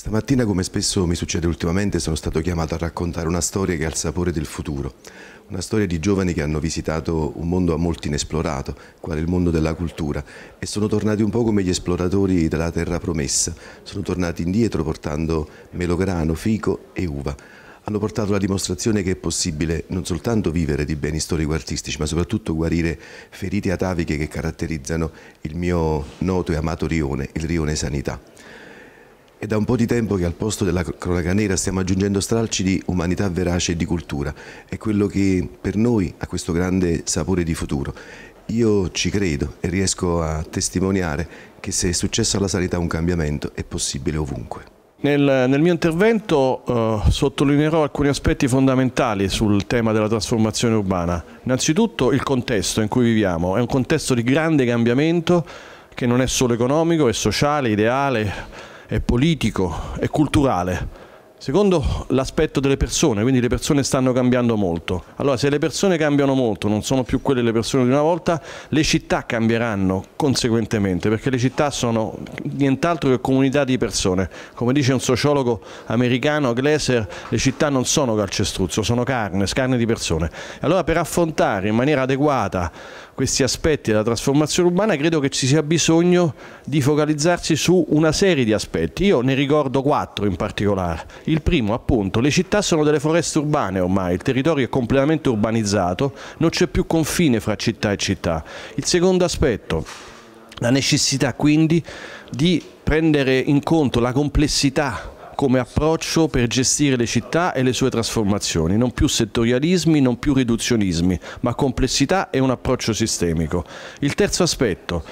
Stamattina, come spesso mi succede ultimamente, sono stato chiamato a raccontare una storia che ha il sapore del futuro. Una storia di giovani che hanno visitato un mondo a molti inesplorato, quale il mondo della cultura, e sono tornati un po' come gli esploratori della terra promessa. Sono tornati indietro portando melograno, fico e uva. Hanno portato la dimostrazione che è possibile non soltanto vivere di beni storico-artistici, ma soprattutto guarire ferite ataviche che caratterizzano il mio noto e amato rione, il rione Sanità. È da un po' di tempo che al posto della cronaca nera stiamo aggiungendo stralci di umanità verace e di cultura. È quello che per noi ha questo grande sapore di futuro. Io ci credo e riesco a testimoniare che se è successo alla sanità un cambiamento è possibile ovunque. Nel, nel mio intervento eh, sottolineerò alcuni aspetti fondamentali sul tema della trasformazione urbana. Innanzitutto il contesto in cui viviamo, è un contesto di grande cambiamento che non è solo economico, è sociale, ideale, è politico, è culturale. Secondo l'aspetto delle persone, quindi le persone stanno cambiando molto. Allora se le persone cambiano molto, non sono più quelle le persone di una volta, le città cambieranno conseguentemente, perché le città sono nient'altro che comunità di persone. Come dice un sociologo americano, Glaser, le città non sono calcestruzzo, sono carne, scarne di persone. Allora per affrontare in maniera adeguata questi aspetti della trasformazione urbana credo che ci sia bisogno di focalizzarsi su una serie di aspetti. Io ne ricordo quattro in particolare il primo, appunto, le città sono delle foreste urbane ormai, il territorio è completamente urbanizzato, non c'è più confine fra città e città. Il secondo aspetto, la necessità quindi di prendere in conto la complessità come approccio per gestire le città e le sue trasformazioni, non più settorialismi, non più riduzionismi, ma complessità e un approccio sistemico. Il terzo aspetto,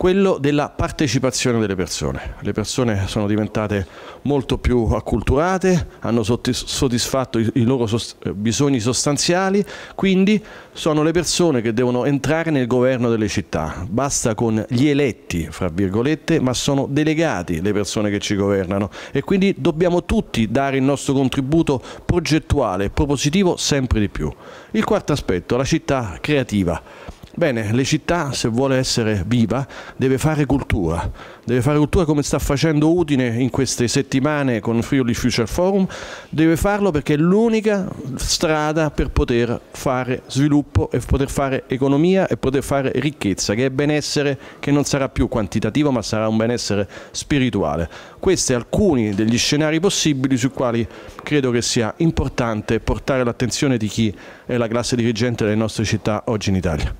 quello della partecipazione delle persone. Le persone sono diventate molto più acculturate, hanno soddisfatto i loro eh, bisogni sostanziali, quindi sono le persone che devono entrare nel governo delle città. Basta con gli eletti, fra virgolette, ma sono delegati le persone che ci governano e quindi dobbiamo tutti dare il nostro contributo progettuale e propositivo sempre di più. Il quarto aspetto, la città creativa Bene, le città se vuole essere viva deve fare cultura, deve fare cultura come sta facendo Udine in queste settimane con Friuli Future Forum, deve farlo perché è l'unica strada per poter fare sviluppo e poter fare economia e poter fare ricchezza, che è benessere che non sarà più quantitativo ma sarà un benessere spirituale. Questi sono alcuni degli scenari possibili sui quali credo che sia importante portare l'attenzione di chi è la classe dirigente delle nostre città oggi in Italia.